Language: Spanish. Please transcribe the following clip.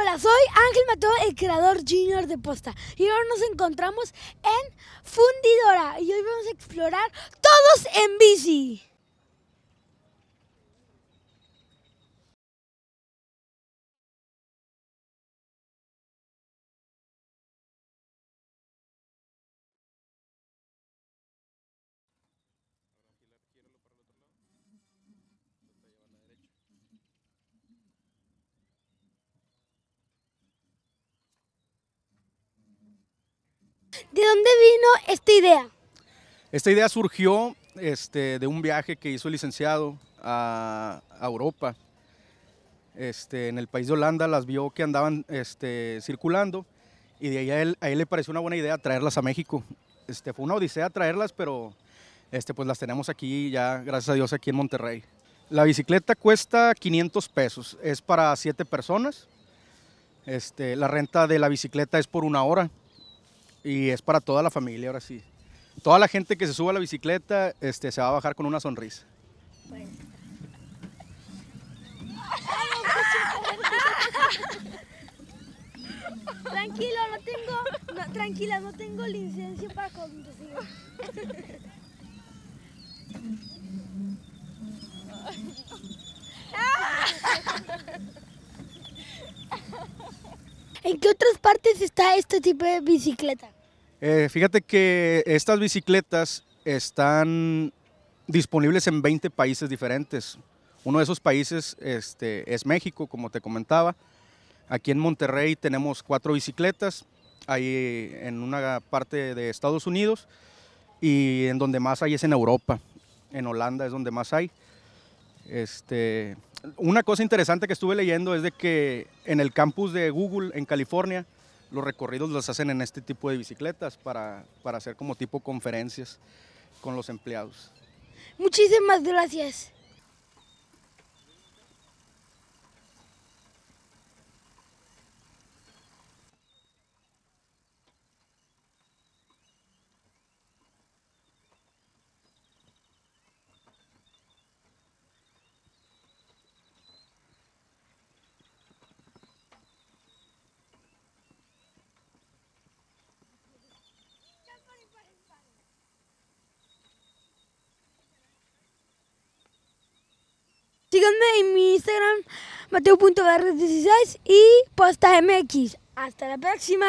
Hola, soy Ángel Mateo, el creador junior de Posta. Y ahora nos encontramos en Fundidora. Y hoy vamos a explorar todos en bici. ¿De dónde vino esta idea? Esta idea surgió este, de un viaje que hizo el licenciado a, Europa. Este, en el país de Holanda las vio que andaban este, circulando y de ahí a él, le pareció una buena idea traerlas a México. Este, fue una odisea traerlas, pero este, pues las tenemos aquí ya, gracias a Dios, aquí en Monterrey. La bicicleta cuesta 500 pesos, es para 7 personas. Este, la renta de la bicicleta es por una hora y es para toda la familia ahora sí. Toda la gente que se suba a la bicicleta este, se va a bajar con una sonrisa. Tranquilo, no tengo, tranquila, no tengo licencia para conducir. ¿En qué otras partes está este tipo de bicicleta? Eh, fíjate que estas bicicletas están disponibles en 20 países diferentes. Uno de esos países este, es México, como te comentaba. Aquí en Monterrey tenemos cuatro bicicletas, ahí en una parte de Estados Unidos y en donde más hay es en Europa. En Holanda es donde más hay. Este, una cosa interesante que estuve leyendo es de que en el campus de Google en California los recorridos los hacen en este tipo de bicicletas para, para hacer como tipo conferencias con los empleados. Muchísimas gracias. Síganme en mi Instagram, mateorr 16 y posta mx. Hasta la próxima.